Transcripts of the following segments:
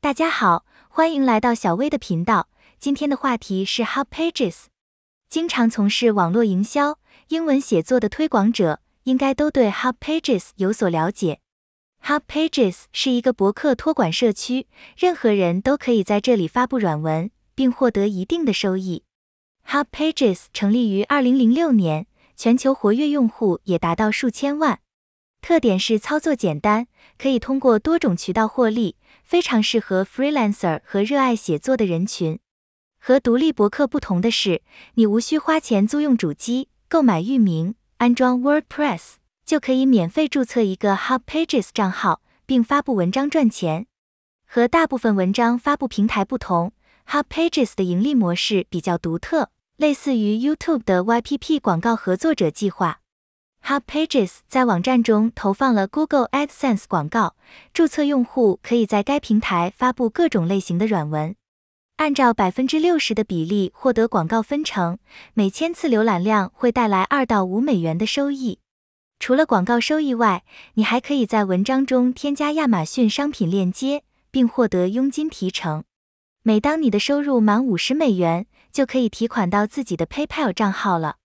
大家好，欢迎来到小薇的频道。今天的话题是 Hub Pages。经常从事网络营销、英文写作的推广者，应该都对 Hub Pages 有所了解。Hub Pages 是一个博客托管社区，任何人都可以在这里发布软文，并获得一定的收益。Hub Pages 成立于2006年，全球活跃用户也达到数千万。特点是操作简单，可以通过多种渠道获利，非常适合 freelancer 和热爱写作的人群。和独立博客不同的是，你无需花钱租用主机、购买域名、安装 WordPress，就可以免费注册一个 Hub Pages 账号，并发布文章赚钱。和大部分文章发布平台不同，Hub Pages 的盈利模式比较独特，类似于 YouTube 的 YPP 广告合作者计划。Hub Pages 在网站中投放了 Google AdSense 广告，注册用户可以在该平台发布各种类型的软文，按照百分之六十的比例获得广告分成，每千次浏览量会带来二到五美元的收益。除了广告收益外，你还可以在文章中添加亚马逊商品链接，并获得佣金提成。每当你的收入满五十美元，就可以提款到自己的 PayPal 账号了。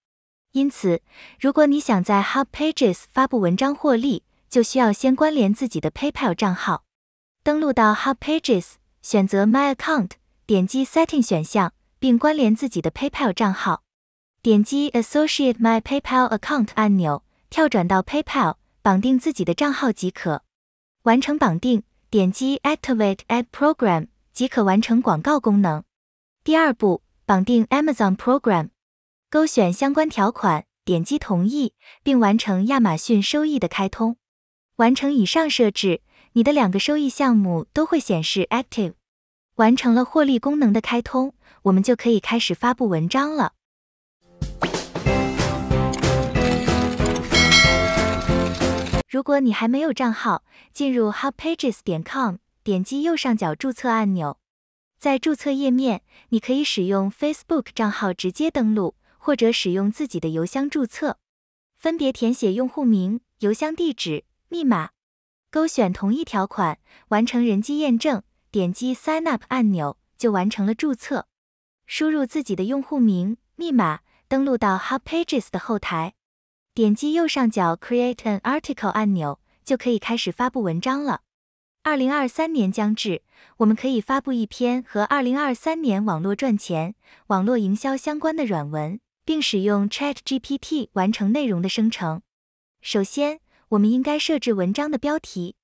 因此，如果你想在 Hub Pages 发布文章获利，就需要先关联自己的 PayPal 账号。登录到 Hub Pages，选择 My Account，点击 Setting 选项，并关联自己的 PayPal 账号。点击 Associate My PayPal Account 按钮，跳转到 PayPal，绑定自己的账号即可。完成绑定，点击 Activate Ad Program 即可完成广告功能。第二步，绑定 Amazon Program。勾选相关条款，点击同意，并完成亚马逊收益的开通。完成以上设置，你的两个收益项目都会显示 active。完成了获利功能的开通，我们就可以开始发布文章了。如果你还没有账号，进入 hubpages 点 com，点击右上角注册按钮，在注册页面，你可以使用 Facebook 账号直接登录。或者使用自己的邮箱注册，分别填写用户名、邮箱地址、密码，勾选同一条款，完成人机验证，点击 Sign Up 按钮就完成了注册。输入自己的用户名、密码，登录到 HubPages 的后台，点击右上角 Create an Article 按钮，就可以开始发布文章了。二零二三年将至，我们可以发布一篇和二零二三年网络赚钱、网络营销相关的软文。并使用 Chat GPT 完成内容的生成。首先，我们应该设置文章的标题，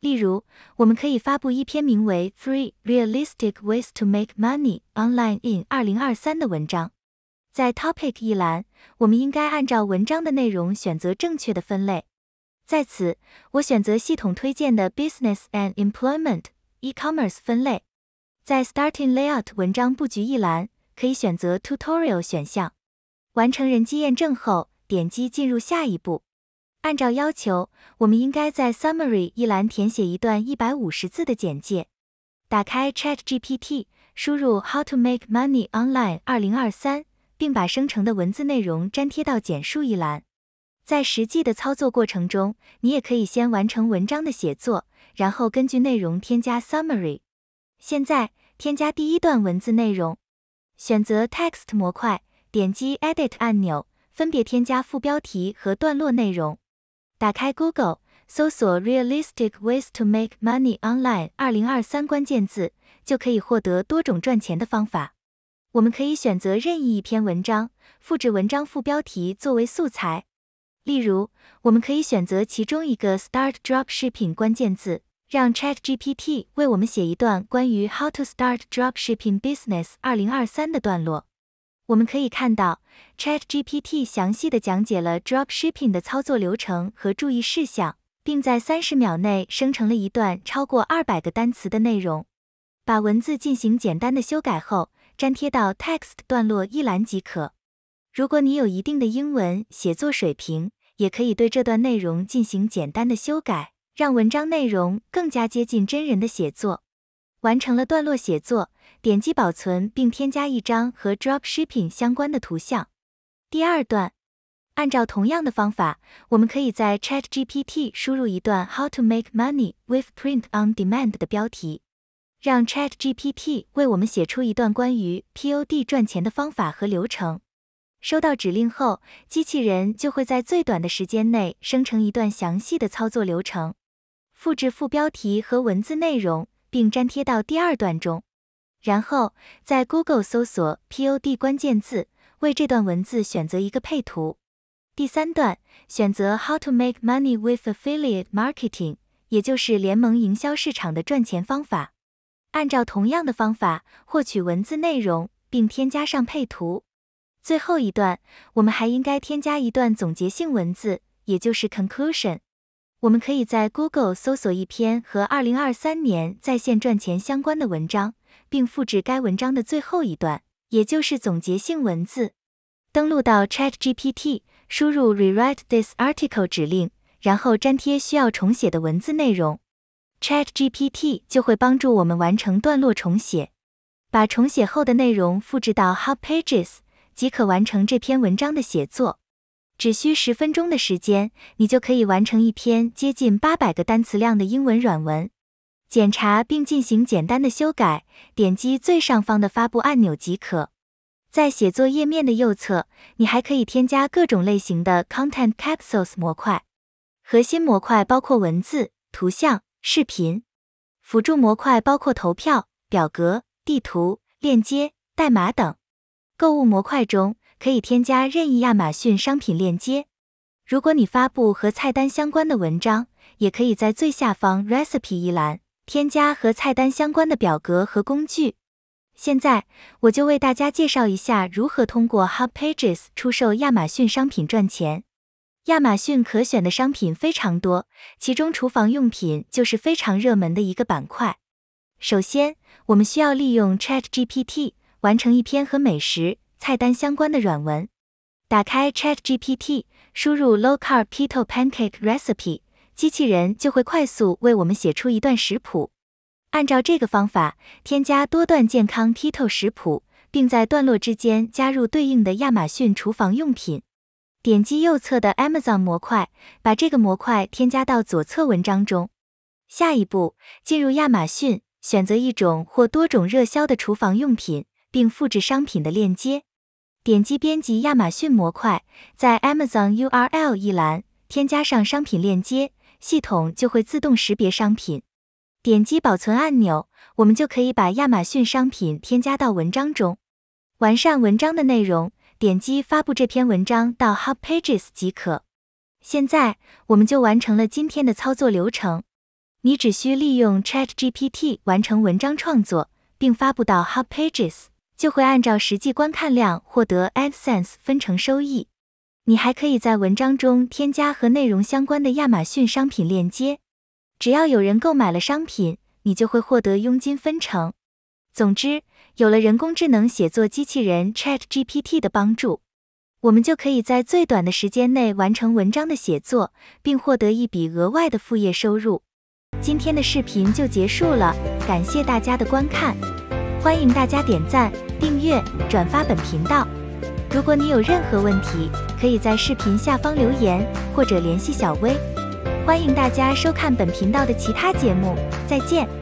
例如，我们可以发布一篇名为 Free Realistic Ways to Make Money Online in 2023的文章。在 Topic 一栏，我们应该按照文章的内容选择正确的分类，在此，我选择系统推荐的 Business and Employment, E-commerce 分类。在 Starting Layout 文章布局一栏，可以选择 Tutorial 选项。完成人机验证后，点击进入下一步。按照要求，我们应该在 Summary 一栏填写一段一百五十字的简介。打开 Chat GPT，输入 How to make money online 2023，并把生成的文字内容粘贴到简述一栏。在实际的操作过程中，你也可以先完成文章的写作，然后根据内容添加 Summary。现在，添加第一段文字内容，选择 Text 模块。点击 Edit 按钮，分别添加副标题和段落内容。打开 Google，搜索 realistic ways to make money online 2023关键字，就可以获得多种赚钱的方法。我们可以选择任意一篇文章，复制文章副标题作为素材。例如，我们可以选择其中一个 start dropshipping 关键字，让 Chat GPT 为我们写一段关于 how to start dropshipping business 2023的段落。我们可以看到，ChatGPT 详细的讲解了 drop shipping 的操作流程和注意事项，并在三十秒内生成了一段超过二百个单词的内容。把文字进行简单的修改后，粘贴到 Text 段落一栏即可。如果你有一定的英文写作水平，也可以对这段内容进行简单的修改，让文章内容更加接近真人的写作。完成了段落写作。点击保存并添加一张和 drop shipping 相关的图像。第二段，按照同样的方法，我们可以在 Chat GPT 输入一段 How to make money with print on demand 的标题，让 Chat GPT 为我们写出一段关于 POD 赚钱的方法和流程。收到指令后，机器人就会在最短的时间内生成一段详细的操作流程。复制副标题和文字内容，并粘贴到第二段中。然后在 Google 搜索 POD 关键字，为这段文字选择一个配图。第三段选择 How to make money with affiliate marketing，也就是联盟营销市场的赚钱方法。按照同样的方法获取文字内容，并添加上配图。最后一段，我们还应该添加一段总结性文字，也就是 Conclusion。我们可以在 Google 搜索一篇和2023年在线赚钱相关的文章，并复制该文章的最后一段，也就是总结性文字。登录到 ChatGPT，输入 Rewrite this article 指令，然后粘贴需要重写的文字内容。ChatGPT 就会帮助我们完成段落重写。把重写后的内容复制到 HubPages，即可完成这篇文章的写作。只需十分钟的时间，你就可以完成一篇接近八百个单词量的英文软文，检查并进行简单的修改，点击最上方的发布按钮即可。在写作页面的右侧，你还可以添加各种类型的 content capsules 模块。核心模块包括文字、图像、视频；辅助模块包括投票、表格、地图、链接、代码等。购物模块中。可以添加任意亚马逊商品链接。如果你发布和菜单相关的文章，也可以在最下方 Recipe 一栏添加和菜单相关的表格和工具。现在我就为大家介绍一下如何通过 Hub Pages 出售亚马逊商品赚钱。亚马逊可选的商品非常多，其中厨房用品就是非常热门的一个板块。首先，我们需要利用 Chat GPT 完成一篇和美食。菜单相关的软文，打开 Chat GPT，输入 Low Carb Keto Pancake Recipe，机器人就会快速为我们写出一段食谱。按照这个方法，添加多段健康 Keto 食谱，并在段落之间加入对应的亚马逊厨房用品。点击右侧的 Amazon 模块，把这个模块添加到左侧文章中。下一步，进入亚马逊，选择一种或多种热销的厨房用品，并复制商品的链接。点击编辑亚马逊模块，在 Amazon URL 一栏添加上商品链接，系统就会自动识别商品。点击保存按钮，我们就可以把亚马逊商品添加到文章中，完善文章的内容。点击发布这篇文章到 Hub Pages 即可。现在我们就完成了今天的操作流程。你只需利用 Chat GPT 完成文章创作，并发布到 Hub Pages。就会按照实际观看量获得 Adsense 分成收益。你还可以在文章中添加和内容相关的亚马逊商品链接，只要有人购买了商品，你就会获得佣金分成。总之，有了人工智能写作机器人 ChatGPT 的帮助，我们就可以在最短的时间内完成文章的写作，并获得一笔额外的副业收入。今天的视频就结束了，感谢大家的观看，欢迎大家点赞。订阅、转发本频道。如果你有任何问题，可以在视频下方留言或者联系小薇。欢迎大家收看本频道的其他节目，再见。